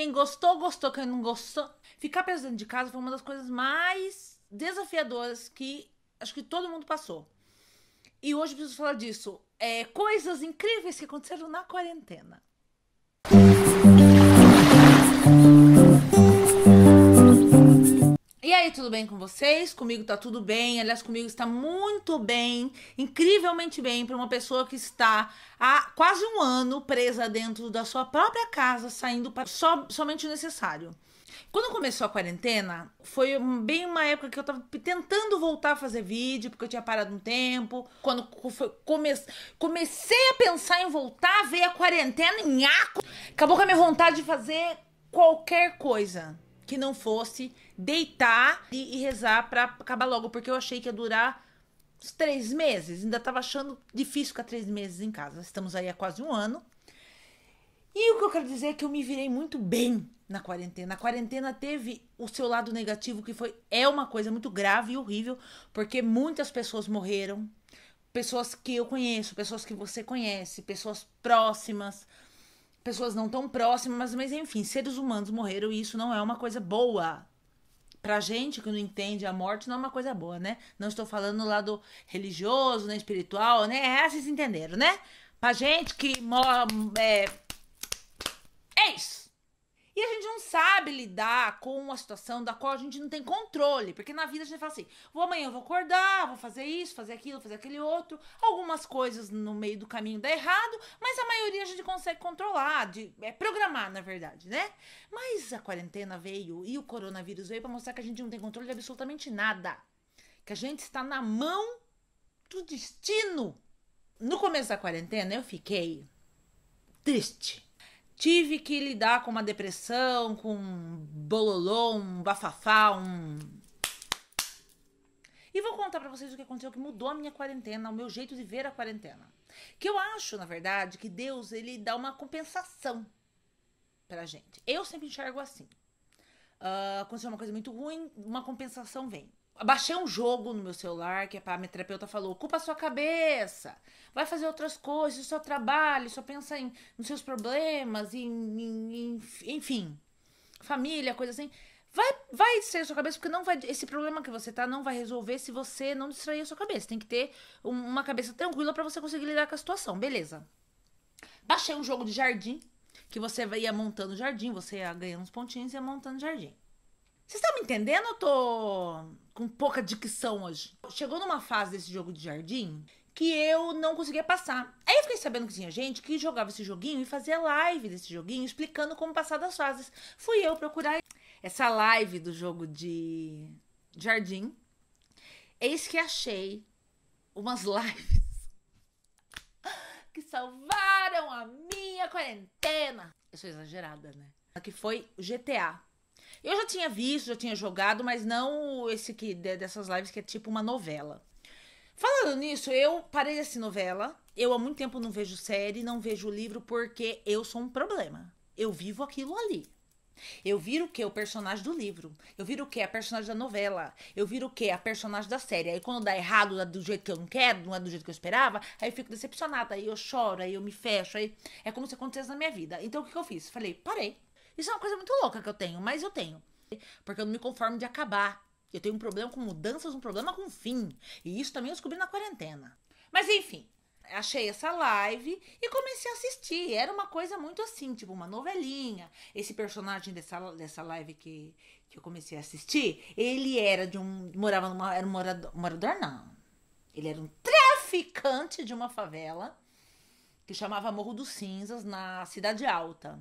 Quem gostou, gostou. Quem não gostou. Ficar preso dentro de casa foi uma das coisas mais desafiadoras que acho que todo mundo passou. E hoje preciso falar disso. É, coisas incríveis que aconteceram na quarentena. Tudo bem com vocês? Comigo tá tudo bem. Aliás, comigo está muito bem, incrivelmente bem, para uma pessoa que está há quase um ano presa dentro da sua própria casa, saindo para só, somente o necessário. Quando começou a quarentena, foi bem uma época que eu tava tentando voltar a fazer vídeo, porque eu tinha parado um tempo. Quando come comecei a pensar em voltar, veio a quarentena em Acabou com a minha vontade de fazer qualquer coisa que não fosse deitar e, e rezar para acabar logo, porque eu achei que ia durar uns três meses. Ainda tava achando difícil ficar três meses em casa. Estamos aí há quase um ano. E o que eu quero dizer é que eu me virei muito bem na quarentena. A quarentena teve o seu lado negativo, que foi é uma coisa muito grave e horrível, porque muitas pessoas morreram, pessoas que eu conheço, pessoas que você conhece, pessoas próximas, pessoas não tão próximas, mas enfim, seres humanos morreram e isso não é uma coisa boa pra gente que não entende a morte, não é uma coisa boa, né? Não estou falando lá do religioso, né? Espiritual, né? É, assim, vocês entenderam, né? Pra gente que mora. É... é isso! E a gente não sabe lidar com uma situação da qual a gente não tem controle. Porque na vida a gente fala assim: vou amanhã eu vou acordar, vou fazer isso, fazer aquilo, fazer aquele outro. Algumas coisas no meio do caminho dá errado, mas a maioria a gente consegue controlar, de, é programar, na verdade, né? Mas a quarentena veio e o coronavírus veio para mostrar que a gente não tem controle de absolutamente nada. Que a gente está na mão do destino. No começo da quarentena eu fiquei triste tive que lidar com uma depressão, com um bololô, um bafafá, um. E vou contar para vocês o que aconteceu, que mudou a minha quarentena, o meu jeito de ver a quarentena. Que eu acho, na verdade, que Deus ele dá uma compensação pra gente. Eu sempre enxergo assim. Uh, aconteceu uma coisa muito ruim, uma compensação vem baixei um jogo no meu celular que é a minha terapeuta falou: ocupa a sua cabeça, vai fazer outras coisas, só trabalho, só pensa em, nos seus problemas, em, em, em, enfim, família, coisa assim. Vai, vai distrair a sua cabeça, porque não vai, esse problema que você tá não vai resolver se você não distrair a sua cabeça. Tem que ter uma cabeça tranquila para você conseguir lidar com a situação, beleza. Baixei um jogo de jardim, que você ia montando o jardim, você ia ganhando uns pontinhos e ia montando o jardim. Vocês estão me entendendo? Eu tô com pouca dicção hoje. Chegou numa fase desse jogo de jardim que eu não conseguia passar. Aí eu fiquei sabendo que tinha gente que jogava esse joguinho e fazia live desse joguinho, explicando como passar das fases. Fui eu procurar essa live do jogo de jardim. Eis que achei umas lives que salvaram a minha quarentena. Eu sou exagerada, né? Que foi o GTA. Eu já tinha visto, já tinha jogado, mas não esse que dessas lives que é tipo uma novela. Falando nisso, eu parei essa novela. Eu há muito tempo não vejo série, não vejo livro porque eu sou um problema. Eu vivo aquilo ali. Eu viro o que? O personagem do livro. Eu viro o que? A personagem da novela. Eu viro o que? A personagem da série. Aí quando dá errado, dá do jeito que eu não quero, não é do jeito que eu esperava, aí eu fico decepcionada, aí eu choro, aí eu me fecho, aí é como se acontecesse na minha vida. Então o que, que eu fiz? Falei, parei. Isso é uma coisa muito louca que eu tenho, mas eu tenho. Porque eu não me conformo de acabar. Eu tenho um problema com mudanças, um problema com fim. E isso também eu descobri na quarentena. Mas enfim, achei essa live e comecei a assistir. Era uma coisa muito assim, tipo uma novelinha. Esse personagem dessa, dessa live que, que eu comecei a assistir, ele era de um. morava numa. Era um morador. Morador não. Ele era um traficante de uma favela que chamava Morro dos Cinzas, na Cidade Alta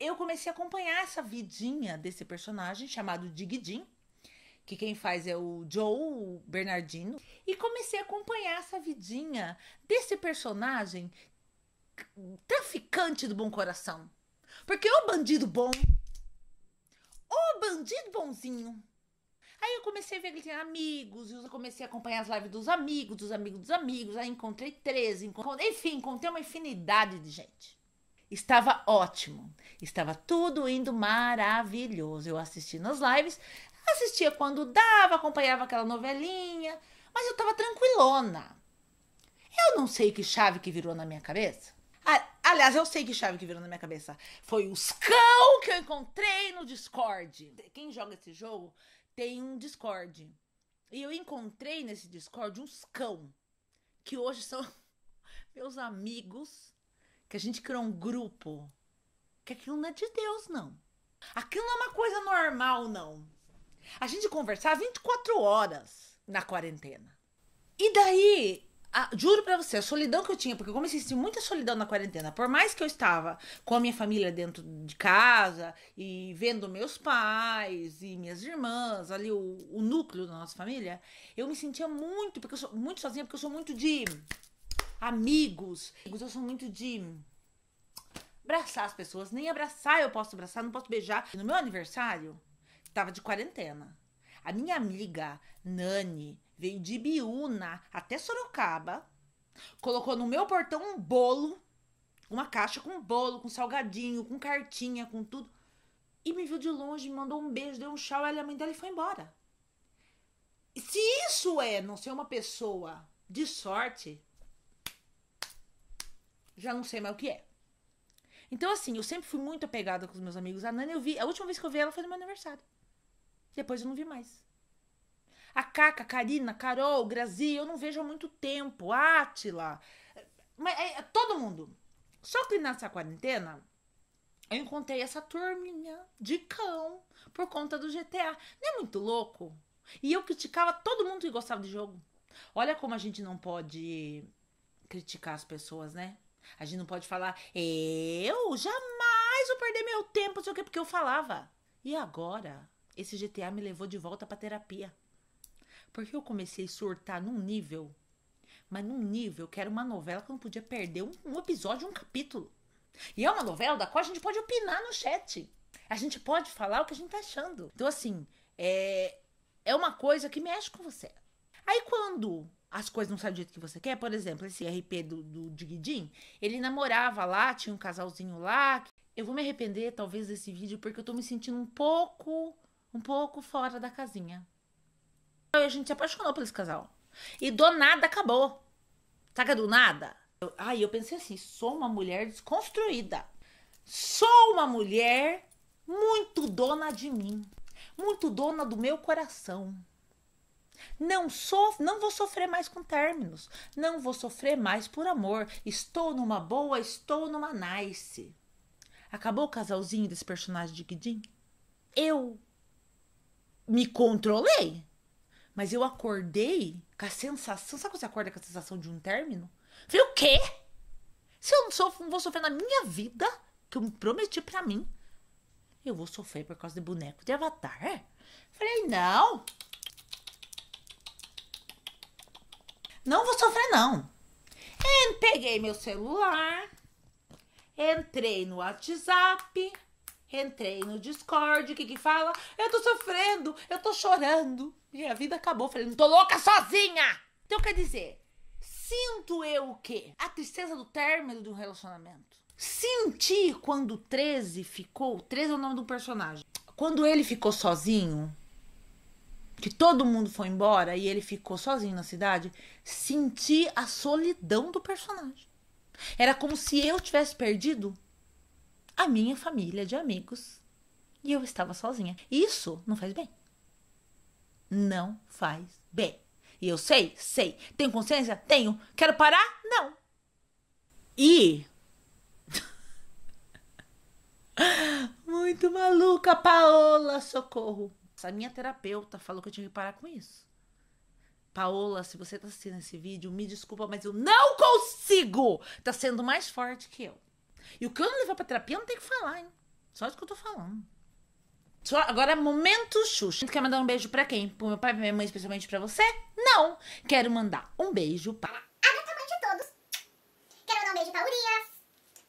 eu comecei a acompanhar essa vidinha desse personagem chamado Digidin, que quem faz é o Joe Bernardino, e comecei a acompanhar essa vidinha desse personagem traficante do bom coração. Porque o bandido bom, o bandido bonzinho. Aí eu comecei a ver que ele tinha amigos, e eu comecei a acompanhar as lives dos amigos, dos amigos dos amigos, aí encontrei 13, enfim, encontrei uma infinidade de gente. Estava ótimo, estava tudo indo maravilhoso. Eu assisti nas lives, assistia quando dava, acompanhava aquela novelinha, mas eu estava tranquilona. Eu não sei que chave que virou na minha cabeça. Aliás, eu sei que chave que virou na minha cabeça. Foi os cão que eu encontrei no Discord. Quem joga esse jogo tem um Discord. E eu encontrei nesse Discord uns cão que hoje são meus amigos que a gente criou um grupo, que aquilo não é de Deus, não. Aquilo não é uma coisa normal, não. A gente conversava 24 horas na quarentena. E daí, a, juro para você, a solidão que eu tinha, porque eu comecei a sentir muita solidão na quarentena. Por mais que eu estava com a minha família dentro de casa e vendo meus pais e minhas irmãs, ali o, o núcleo da nossa família, eu me sentia muito, porque eu sou muito sozinha, porque eu sou muito de amigos. Eu sou muito de abraçar as pessoas. Nem abraçar eu posso abraçar, não posso beijar. No meu aniversário, tava de quarentena. A minha amiga Nani veio de Biúna até Sorocaba, colocou no meu portão um bolo, uma caixa com bolo, com salgadinho, com cartinha, com tudo. E me viu de longe, me mandou um beijo, deu um chá, ela e a mãe dela e foi embora. se isso é não ser uma pessoa de sorte, já não sei mais o que é. Então, assim, eu sempre fui muito apegada com os meus amigos. A Nani, eu vi. A última vez que eu vi ela foi no meu aniversário. Depois eu não vi mais. A Caca, Karina, Carol, Grazi, eu não vejo há muito tempo. Atila Mas é, é, todo mundo. Só que nessa quarentena, eu encontrei essa turminha de cão por conta do GTA. Não é muito louco? E eu criticava todo mundo que gostava de jogo. Olha como a gente não pode criticar as pessoas, né? A gente não pode falar, eu jamais vou perder meu tempo, não sei o quê, porque eu falava. E agora, esse GTA me levou de volta pra terapia. Porque eu comecei a surtar num nível, mas num nível que era uma novela que eu não podia perder um, um episódio, um capítulo. E é uma novela da qual a gente pode opinar no chat. A gente pode falar o que a gente tá achando. Então, assim, é, é uma coisa que mexe com você. Aí quando as coisas não saem do jeito que você quer. Por exemplo, esse RP do, do Digidin, ele namorava lá, tinha um casalzinho lá. Eu vou me arrepender, talvez, desse vídeo, porque eu tô me sentindo um pouco, um pouco fora da casinha. a gente se apaixonou por esse casal. E do nada acabou. Saca do nada? Eu, aí eu pensei assim, sou uma mulher desconstruída. Sou uma mulher muito dona de mim. Muito dona do meu coração. Não sof não vou sofrer mais com términos. Não vou sofrer mais por amor. Estou numa boa, estou numa nice. Acabou o casalzinho desse personagem de Guidin? Eu me controlei. Mas eu acordei com a sensação. Sabe quando você acorda com a sensação de um término? Falei, o quê? Se eu não, sofro, não vou sofrer na minha vida, que eu me prometi para mim, eu vou sofrer por causa de boneco de avatar. Falei, não, Não vou sofrer, não. peguei meu celular, entrei no WhatsApp, entrei no Discord, que que fala? Eu tô sofrendo, eu tô chorando. Minha vida acabou. Falei, não tô louca sozinha! Então quer dizer, sinto eu o quê? A tristeza do término de um relacionamento. Senti quando 13 ficou. 13 é o nome do personagem. Quando ele ficou sozinho, que todo mundo foi embora e ele ficou sozinho na cidade, senti a solidão do personagem. Era como se eu tivesse perdido a minha família de amigos e eu estava sozinha. Isso não faz bem. Não faz bem. E eu sei, sei. Tenho consciência? Tenho. Quero parar? Não. E. Muito maluca, Paola, socorro. A minha terapeuta falou que eu tinha que parar com isso. Paola, se você tá assistindo esse vídeo, me desculpa, mas eu não consigo! Tá sendo mais forte que eu. E o que eu não levar pra terapia, eu não tenho que falar, hein? Só isso que eu tô falando. Só, agora, é momento Xuxa. Quer mandar um beijo pra quem? Pro meu pai, pra minha mãe, especialmente pra você? Não! Quero mandar um beijo para... de todos. Quero mandar um beijo pra Urias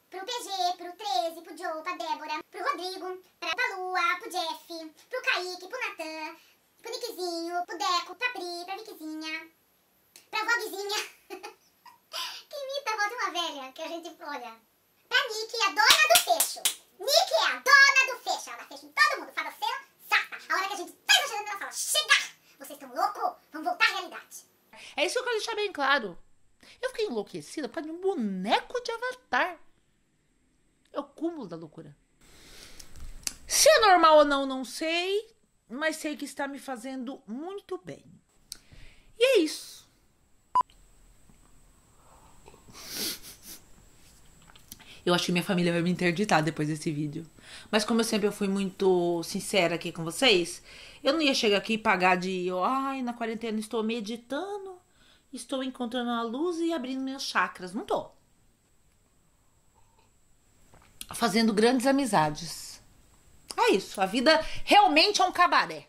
pro PG, pro 13, pro Joe, pra Débora, pro Rodrigo, pra, pra Lua, pro Jeff, pro Kaique, pro Natan, pro Nickzinho, pro Deco, pra Pri, pra Vickzinha, pra Vogzinha, que imita a voz de é uma velha, que a gente olha, pra Nick, a dona do fecho. Nick é a dona do fecho, ela fecha em todo mundo, seu, safa. A hora que a gente faz tá a chegando, ela fala, chega, vocês estão loucos? Vamos voltar à realidade. É isso que eu quero deixar bem claro. Eu fiquei enlouquecida por causa de um boneco de avatar. É o cúmulo da loucura. Se é normal ou não, não sei, mas sei que está me fazendo muito bem. E é isso. Eu acho que minha família vai me interditar depois desse vídeo. Mas como eu sempre eu fui muito sincera aqui com vocês, eu não ia chegar aqui e pagar de, ai, na quarentena estou meditando, estou encontrando a luz e abrindo meus chakras. Não tô fazendo grandes amizades. É isso. A vida realmente é um cabaré.